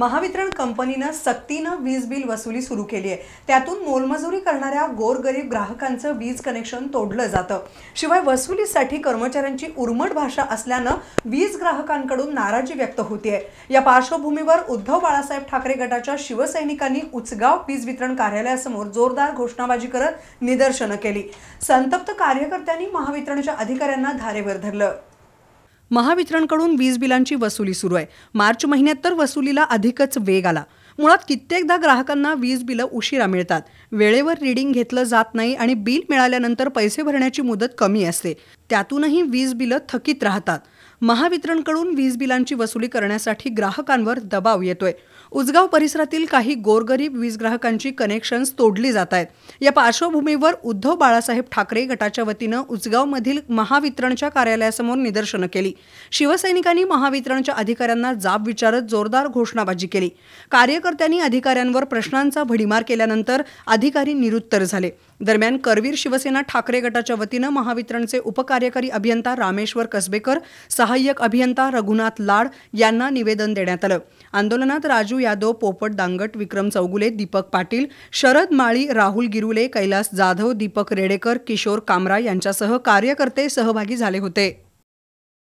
महावितरण कंपनीनं सक्तीनं वीज बिल वसुली सुरू केली आहे त्यातून मोलमजुरी करणाऱ्या गोरगरीब ग्राहकांचं वीज कनेक्शन तोडलं जातं शिवाय वसुलीसाठी कर्मचाऱ्यांची उर्मट भाषा असल्यानं वीज ग्राहकांकडून नाराजी व्यक्त होतीये या पार्श्वभूमीवर उद्धव बाळासाहेब ठाकरे गटाच्या शिवसैनिकांनी उचगाव वीज वितरण कार्यालयासमोर जोरदार घोषणाबाजी करत निदर्शनं केली संतप्त कार्यकर्त्यांनी महावितरणच्या अधिकाऱ्यांना धारेवर धरलं महावितरणकडून वीज बिलांची वसुली सुरू आहे मार्च महिन्यात तर वसुलीला अधिकच वेग आला मुळात कित्येकदा ग्राहकांना वीज बिलं उशिरा मिळतात वेळेवर रिडिंग घेतलं जात नाही आणि बिल मिळाल्यानंतर पैसे भरण्याची मुदत कमी असते त्यातूनही वीज बिलं थकीत राहतात महावितरणकडून वीज बिलांची वसुली करण्यासाठी ग्राहकांवर दबाव येतोय उजगाव परिसरातील काही गोरगरीब वीज ग्राहकांची कनेक्शन्स तोडली जात आहेत या पार्श्वभूमीवर उद्धव बाळासाहेब ठाकरे गटाच्या वतीनं उजगावमधील महावितरणच्या कार्यालयासमोर निदर्शनं केली शिवसैनिकांनी महावितरणच्या अधिकाऱ्यांना जाब विचारत जोरदार घोषणाबाजी केली कार्यकर्त्यांनी अधिकाऱ्यांवर प्रश्नांचा भडीमार केल्यानंतर अधिकारी निरुत्तर झाले दरम्यान करवीर शिवसेना ठाकरे गटाच्या वतीनं महावितरणचे उपकार्यकारी अभियंता रामेश्वर कसबेकर सहा सहाय्यक अभियंता रघुनाथ लाड यांना निवेदन देण्यात आलं आंदोलनात राजू यादव पोपट दांगट विक्रम चौगुले दीपक पाटील शरद माळी राहुल गिरुले कैलास जाधव दीपक रेडेकर किशोर कामरा यांच्यासह कार्यकर्ते सहभागी झाले होते